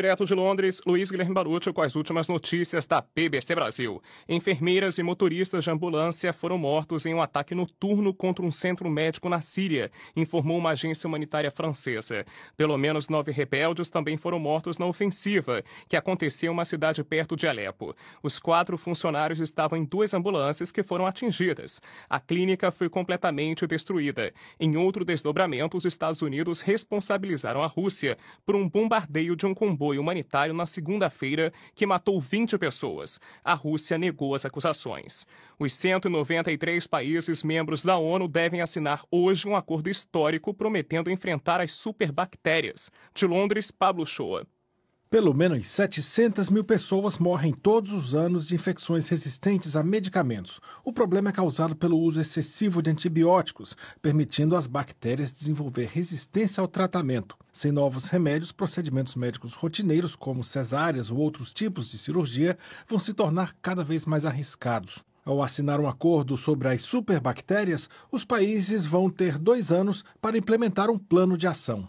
Direto de Londres, Luiz Guilherme Barucho com as últimas notícias da PBC Brasil. Enfermeiras e motoristas de ambulância foram mortos em um ataque noturno contra um centro médico na Síria, informou uma agência humanitária francesa. Pelo menos nove rebeldes também foram mortos na ofensiva, que aconteceu em uma cidade perto de Alepo. Os quatro funcionários estavam em duas ambulâncias que foram atingidas. A clínica foi completamente destruída. Em outro desdobramento, os Estados Unidos responsabilizaram a Rússia por um bombardeio de um comboio apoio humanitário na segunda-feira, que matou 20 pessoas. A Rússia negou as acusações. Os 193 países membros da ONU devem assinar hoje um acordo histórico prometendo enfrentar as superbactérias. De Londres, Pablo Shoa. Pelo menos 700 mil pessoas morrem todos os anos de infecções resistentes a medicamentos. O problema é causado pelo uso excessivo de antibióticos, permitindo às bactérias desenvolver resistência ao tratamento. Sem novos remédios, procedimentos médicos rotineiros, como cesáreas ou outros tipos de cirurgia, vão se tornar cada vez mais arriscados. Ao assinar um acordo sobre as superbactérias, os países vão ter dois anos para implementar um plano de ação.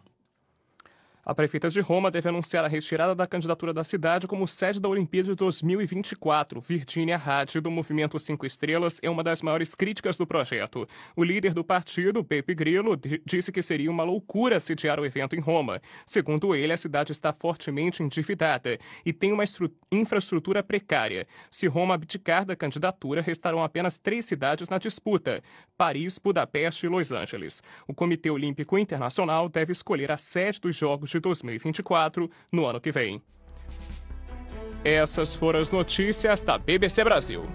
A prefeita de Roma deve anunciar a retirada da candidatura da cidade como sede da Olimpíada de 2024. Virginia Hatt, do Movimento Cinco Estrelas, é uma das maiores críticas do projeto. O líder do partido, Pepe Grillo, disse que seria uma loucura sediar o evento em Roma. Segundo ele, a cidade está fortemente endividada e tem uma infraestrutura precária. Se Roma abdicar da candidatura, restarão apenas três cidades na disputa: Paris, Budapeste e Los Angeles. O Comitê Olímpico Internacional deve escolher a sede dos Jogos de 2024, no ano que vem. Essas foram as notícias da BBC Brasil.